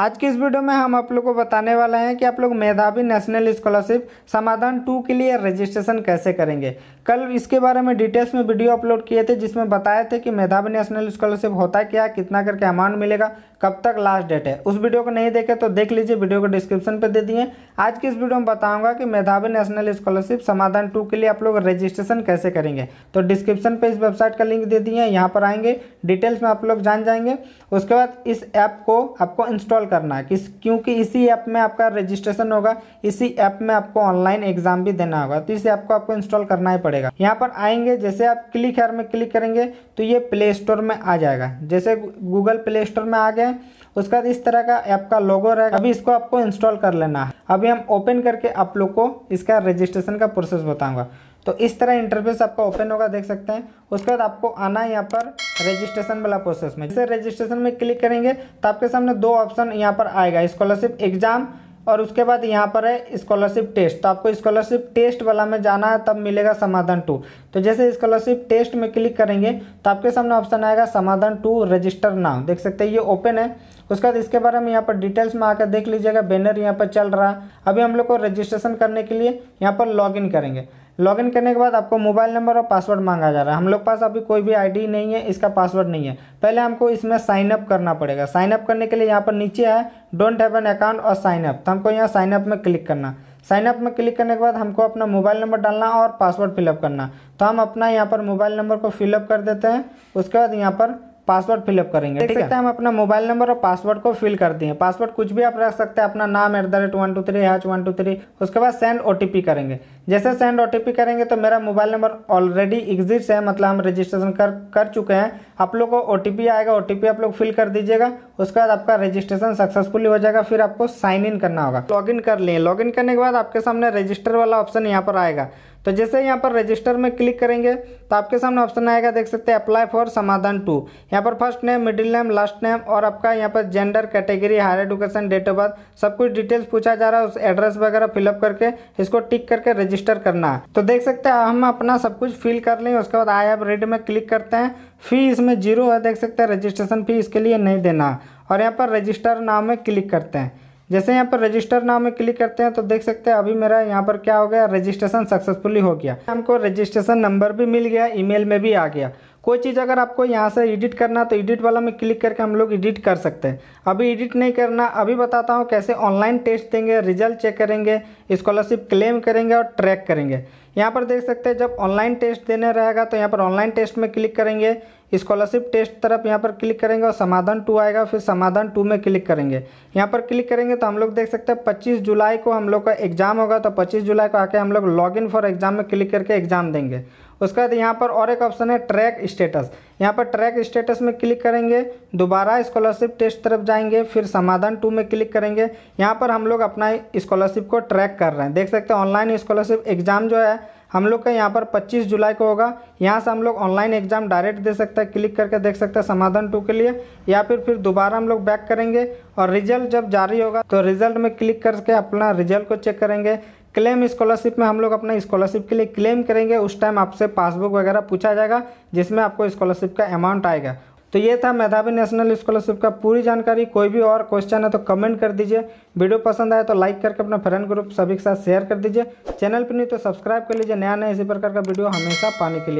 आज की इस वीडियो में हम आप लोग को बताने वाले हैं कि आप लोग मेधावी नेशनल स्कॉलरशिप समाधान टू के लिए रजिस्ट्रेशन कैसे करेंगे कल इसके बारे में डिटेल्स में वीडियो अपलोड किए थे जिसमें बताए थे कि मेधावी नेशनल स्कॉलरशिप होता क्या कितना करके अमाउंट मिलेगा कब तक लास्ट डेट है उस वीडियो को नहीं देखे तो देख लीजिए वीडियो को डिस्क्रिप्शन पे दे दिए आज की इस वीडियो में बताऊंगा कि मेधावी नेशनल स्कॉलरशिप समाधान टू के लिए आप लोग रजिस्ट्रेशन कैसे करेंगे तो डिस्क्रिप्शन पे इस वेबसाइट का लिंक दे दिए यहाँ पर आएंगे डिटेल्स में आप लोग जान जाएंगे उसके बाद इस ऐप को आपको इंस्टॉल करना है किस क्योंकि इसी ऐप में आपका रजिस्ट्रेशन होगा इसी ऐप में आपको ऑनलाइन एग्जाम भी देना होगा तो इस ऐप को आपको इंस्टॉल करना ही पड़ेगा यहाँ पर आएंगे जैसे आप क्लिक हेयर में क्लिक करेंगे तो ये प्ले स्टोर में आ जाएगा जैसे गूगल प्ले स्टोर में आ गया हैं उसके बाद इस तरह का ऐप का लोगो रहेगा अभी इसको आपको इंस्टॉल कर लेना है अभी हम ओपन करके आप लोग को इसका रजिस्ट्रेशन का प्रोसेस बताऊंगा तो इस तरह इंटरफेस आपका ओपन होगा देख सकते हैं उसके बाद आपको आना है यहाँ पर रजिस्ट्रेशन वाला प्रोसेस में जैसे रजिस्ट्रेशन में क्लिक करेंगे तो आपके सामने दो ऑप्शन यहाँ पर आएगा स्कॉलरशिप एग्जाम और उसके बाद यहाँ पर है स्कॉलरशिप टेस्ट तो आपको स्कॉलरशिप टेस्ट वाला में जाना है तब मिलेगा समाधान टू तो जैसे स्कॉलरशिप टेस्ट में क्लिक करेंगे तो आपके सामने ऑप्शन आएगा समाधान टू रजिस्टर नाउ देख सकते हैं ये ओपन है उसके बाद इसके बारे में यहाँ पर डिटेल्स में आकर देख लीजिएगा बैनर यहाँ पर चल रहा है अभी हम लोग को रजिस्ट्रेशन करने के लिए यहाँ पर लॉग करेंगे लॉगिन करने के बाद आपको मोबाइल नंबर और पासवर्ड मांगा जा रहा है हम लोग पास अभी कोई भी आईडी नहीं है इसका पासवर्ड नहीं है पहले हमको इसमें साइनअप करना पड़ेगा साइनअप करने के लिए यहाँ पर नीचे है डोंट हैव एन अकाउंट और साइनअप तो हमको यहाँ साइनअप में क्लिक करना साइनअप में क्लिक करने के बाद हमको अपना मोबाइल नंबर डालना और पासवर्ड फिलअप करना तो हम अपना यहाँ पर मोबाइल नंबर को फिलअप कर देते हैं उसके बाद यहाँ पर पासवर्ड फिलअप करेंगे ठीक है हम अपना मोबाइल नंबर और पासवर्ड को फिल कर दिए पासवर्ड कुछ भी आप रख सकते हैं अपना नाम at the rate one two three hash one two three उसके बाद सेंड ओ करेंगे जैसे सेंड ओ करेंगे तो मेरा मोबाइल नंबर ऑलरेडी एग्जिट है मतलब हम रजिस्ट्रेशन कर कर चुके हैं आप लोग को ओ आएगा ओ आप लोग फिल कर दीजिएगा उसके बाद आपका रजिस्ट्रेशन सक्सेसफुली हो जाएगा फिर आपको साइन इन करना होगा लॉगिन कर लिए लॉगिन करने के बाद आपके सामने रजिस्टर वाला ऑप्शन यहाँ पर आएगा तो जैसे यहाँ पर रजिस्टर में क्लिक करेंगे तो आपके सामने ऑप्शन आएगा देख सकते हैं अप्लाई फॉर समाधान टू यहाँ पर first name middle name last name और आपका यहाँ पर gender category higher education date of birth सब कुछ डिटेल्स पूछा जा रहा है उस एड्रेस वगैरह फिलअप करके इसको टिक करके रजिस्टर करना है तो देख सकते हैं हम अपना सब कुछ फिल कर लेंगे उसके बाद आई एप रेड में क्लिक करते हैं फ़ी इसमें जीरो है देख सकते हैं रजिस्ट्रेशन फ़ी इसके लिए नहीं देना और यहाँ पर रजिस्टर नाम में क्लिक करते हैं जैसे यहाँ पर रजिस्टर नाम में क्लिक करते हैं तो देख सकते हैं अभी मेरा यहाँ पर क्या हो गया रजिस्ट्रेशन सक्सेसफुली हो गया हमको रजिस्ट्रेशन नंबर भी मिल गया ईमेल में भी आ गया कोई चीज़ अगर आपको यहाँ से एडिट करना तो एडिट वाला में क्लिक करके हम लोग एडिट कर सकते हैं अभी एडिट नहीं करना अभी बताता हूँ कैसे ऑनलाइन टेस्ट देंगे रिजल्ट चेक करेंगे स्कॉलरशिप क्लेम करेंगे और ट्रैक करेंगे यहाँ पर देख सकते हैं जब ऑनलाइन टेस्ट देने रहेगा तो यहाँ पर ऑनलाइन टेस्ट में क्लिक करेंगे स्कॉलरशिप टेस्ट तरफ यहाँ पर क्लिक करेंगे और समाधान टू आएगा फिर समाधान टू में क्लिक करेंगे यहाँ पर क्लिक करेंगे तो हम लोग देख सकते हैं पच्चीस जुलाई को हम लोग का एग्ज़ाम होगा तो पच्चीस जुलाई को आके हम लोग लॉग फॉर एग्ज़ाम में क्लिक करके एग्ज़ाम देंगे उसके बाद यहाँ पर और एक ऑप्शन है ट्रैक स्टेटस यहाँ पर ट्रैक स्टेटस में क्लिक करेंगे दोबारा स्कॉलरशिप टेस्ट तरफ जाएंगे फिर समाधान टू में क्लिक करेंगे यहाँ पर हम लोग अपना स्कॉलरशिप को ट्रैक कर रहे हैं देख सकते हैं ऑनलाइन स्कॉलरशिप एग्ज़ाम जो है हम लोग का यहाँ पर 25 जुलाई को होगा यहाँ से हम लोग ऑनलाइन एग्जाम डायरेक्ट दे सकते हैं क्लिक करके देख सकते हैं समाधान टू के लिए या फिर फिर दोबारा हम लोग बैक करेंगे और रिजल्ट जब जारी होगा तो रिजल्ट में क्लिक करके अपना रिजल्ट को चेक करेंगे क्लेम स्कॉलरशिप में हम लोग अपना स्कॉलरशिप के लिए क्लेम करेंगे उस टाइम आपसे पासबुक वगैरह पूछा जाएगा जिसमें आपको स्कॉलरशिप का अमाउंट आएगा तो ये था मेधावी नेशनल स्कॉलरशिप का पूरी जानकारी कोई भी और क्वेश्चन है तो कमेंट कर दीजिए वीडियो पसंद आए तो लाइक करके अपने फ्रेंड ग्रुप सभी के साथ शेयर कर दीजिए चैनल पर नहीं तो सब्सक्राइब कर लीजिए नया नया इसी प्रकार का वीडियो हमेशा पाने के लिए